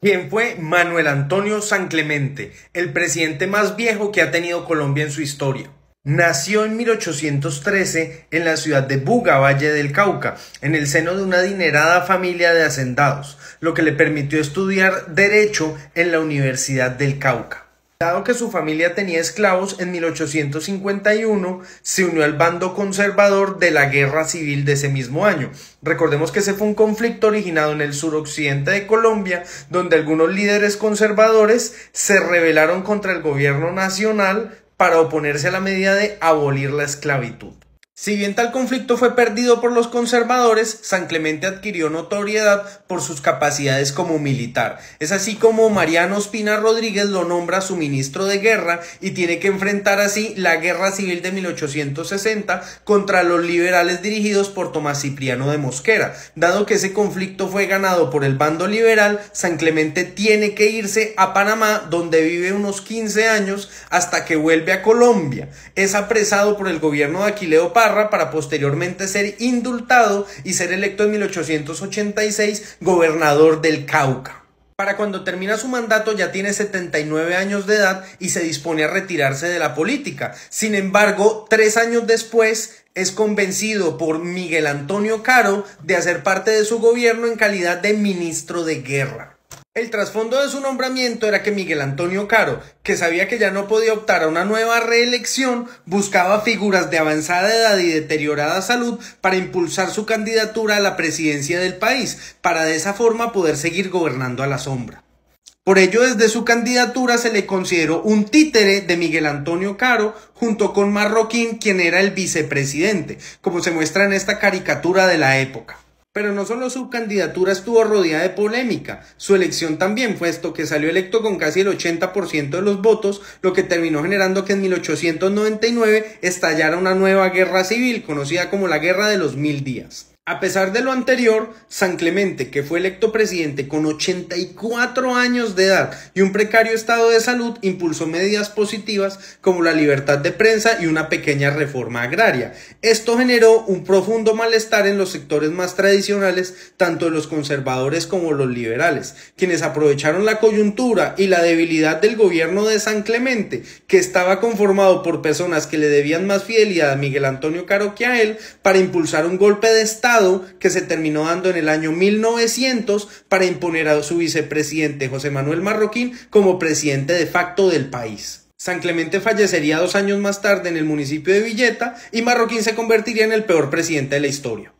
¿Quién fue Manuel Antonio San Clemente, el presidente más viejo que ha tenido Colombia en su historia. Nació en 1813 en la ciudad de Buga, Valle del Cauca, en el seno de una adinerada familia de hacendados, lo que le permitió estudiar Derecho en la Universidad del Cauca. Dado que su familia tenía esclavos, en 1851 se unió al bando conservador de la Guerra Civil de ese mismo año. Recordemos que ese fue un conflicto originado en el suroccidente de Colombia, donde algunos líderes conservadores se rebelaron contra el gobierno nacional para oponerse a la medida de abolir la esclavitud. Si bien tal conflicto fue perdido por los conservadores, San Clemente adquirió notoriedad por sus capacidades como militar. Es así como Mariano Ospina Rodríguez lo nombra su ministro de guerra y tiene que enfrentar así la guerra civil de 1860 contra los liberales dirigidos por Tomás Cipriano de Mosquera. Dado que ese conflicto fue ganado por el bando liberal, San Clemente tiene que irse a Panamá donde vive unos 15 años hasta que vuelve a Colombia. Es apresado por el gobierno de Aquileo Paz para posteriormente ser indultado y ser electo en 1886 gobernador del Cauca. Para cuando termina su mandato ya tiene 79 años de edad y se dispone a retirarse de la política. Sin embargo, tres años después es convencido por Miguel Antonio Caro de hacer parte de su gobierno en calidad de ministro de guerra. El trasfondo de su nombramiento era que Miguel Antonio Caro, que sabía que ya no podía optar a una nueva reelección, buscaba figuras de avanzada edad y deteriorada salud para impulsar su candidatura a la presidencia del país, para de esa forma poder seguir gobernando a la sombra. Por ello, desde su candidatura se le consideró un títere de Miguel Antonio Caro junto con Marroquín, quien era el vicepresidente, como se muestra en esta caricatura de la época. Pero no solo su candidatura estuvo rodeada de polémica, su elección también, puesto que salió electo con casi el 80% de los votos, lo que terminó generando que en 1899 estallara una nueva guerra civil, conocida como la Guerra de los Mil Días. A pesar de lo anterior, San Clemente, que fue electo presidente con 84 años de edad y un precario estado de salud, impulsó medidas positivas como la libertad de prensa y una pequeña reforma agraria. Esto generó un profundo malestar en los sectores más tradicionales, tanto de los conservadores como los liberales, quienes aprovecharon la coyuntura y la debilidad del gobierno de San Clemente, que estaba conformado por personas que le debían más fidelidad a Miguel Antonio Caro que a él, para impulsar un golpe de Estado que se terminó dando en el año 1900 para imponer a su vicepresidente José Manuel Marroquín como presidente de facto del país. San Clemente fallecería dos años más tarde en el municipio de Villeta y Marroquín se convertiría en el peor presidente de la historia.